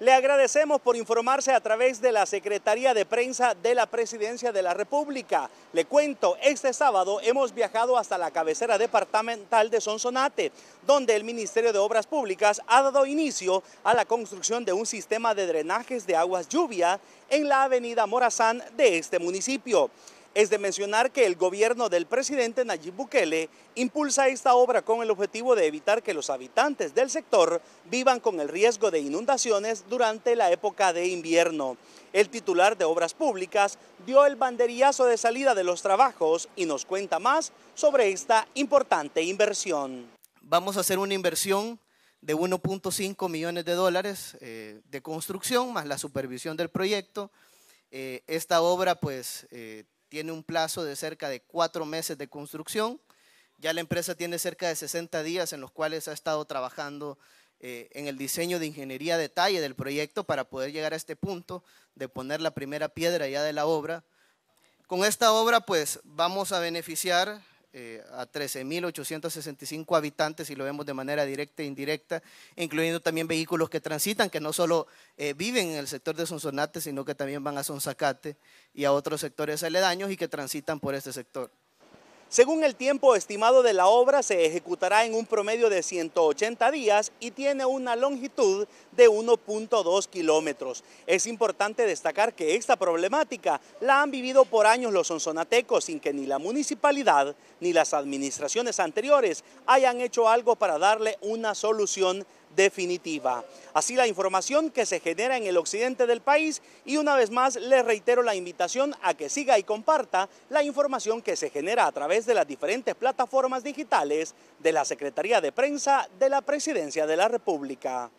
Le agradecemos por informarse a través de la Secretaría de Prensa de la Presidencia de la República. Le cuento, este sábado hemos viajado hasta la cabecera departamental de Sonsonate, donde el Ministerio de Obras Públicas ha dado inicio a la construcción de un sistema de drenajes de aguas lluvia en la avenida Morazán de este municipio. Es de mencionar que el gobierno del presidente Nayib Bukele impulsa esta obra con el objetivo de evitar que los habitantes del sector vivan con el riesgo de inundaciones durante la época de invierno. El titular de Obras Públicas dio el banderillazo de salida de los trabajos y nos cuenta más sobre esta importante inversión. Vamos a hacer una inversión de 1.5 millones de dólares eh, de construcción, más la supervisión del proyecto. Eh, esta obra pues eh, tiene un plazo de cerca de cuatro meses de construcción. Ya la empresa tiene cerca de 60 días en los cuales ha estado trabajando eh, en el diseño de ingeniería detalle del proyecto para poder llegar a este punto de poner la primera piedra ya de la obra. Con esta obra pues vamos a beneficiar eh, a 13.865 habitantes, y lo vemos de manera directa e indirecta, incluyendo también vehículos que transitan, que no solo eh, viven en el sector de Sonsonate, sino que también van a Sonsacate y a otros sectores aledaños y que transitan por este sector. Según el tiempo estimado de la obra, se ejecutará en un promedio de 180 días y tiene una longitud de 1.2 kilómetros. Es importante destacar que esta problemática la han vivido por años los sonsonatecos sin que ni la municipalidad ni las administraciones anteriores hayan hecho algo para darle una solución definitiva. Así la información que se genera en el occidente del país y una vez más les reitero la invitación a que siga y comparta la información que se genera a través de las diferentes plataformas digitales de la Secretaría de Prensa de la Presidencia de la República.